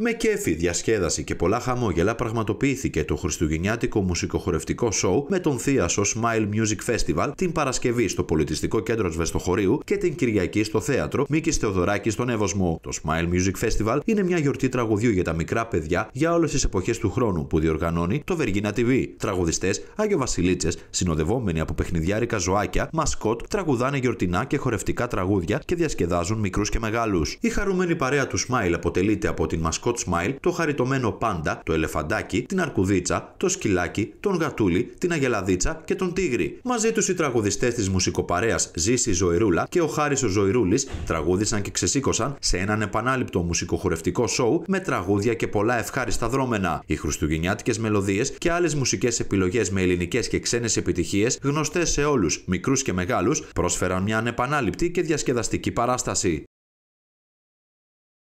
Με κέφι, διασκέδαση και πολλά χαμόγελα πραγματοποιήθηκε το Χριστουγεννιάτικο μουσικοχορευτικό σοου με τον Θίασο Smile Music Festival την Παρασκευή στο Πολιτιστικό Κέντρο Σβεστοχωρίου και την Κυριακή στο Θέατρο Μίκης Θεοδωράκης στον Εύωσμο. Το Smile Music Festival είναι μια γιορτή τραγουδιού για τα μικρά παιδιά για όλες τις εποχές του χρόνου που διοργανώνει το Βεργίνα TV. Τραγουδιστές, Άγιο Βασιλίτσες, συνοδευόμενοι από παιχνιδιάρικα ζωάκια, μασκότ, τραγουδάνε γιορτινά και χορευτικά τραγούδια και διασκεδάζουν μικρούς και μεγάλους. Η χαρούμενη παρέα του Smile αποτελείται από την μασκότ Smile, το χαριτωμένο Πάντα, το Ελεφαντάκι, την Αρκουδίτσα, το Σκυλάκι, τον Γατούλη, την Αγελαδίτσα και τον Τίγρη. Μαζί τους οι τραγουδιστές της μουσικοπαρέας Ζήση Ζωηρούλα και ο Χάρης ο Ζωηρούλης τραγούδησαν και ξεσήκωσαν σε έναν επανάληπτο μουσικοχορευτικό σοου με τραγούδια και πολλά ευχάριστα δρόμενα. Οι χριστουγεννιάτικες μελωδίες και άλλες μουσικές επιλογές με ελληνικές και ξένες επιτυχίες, γνωστές σε όλους, μικρούς και μεγάλους, πρόσφεραν μια ανεπανάληπτη και διασκεδαστική παράσταση.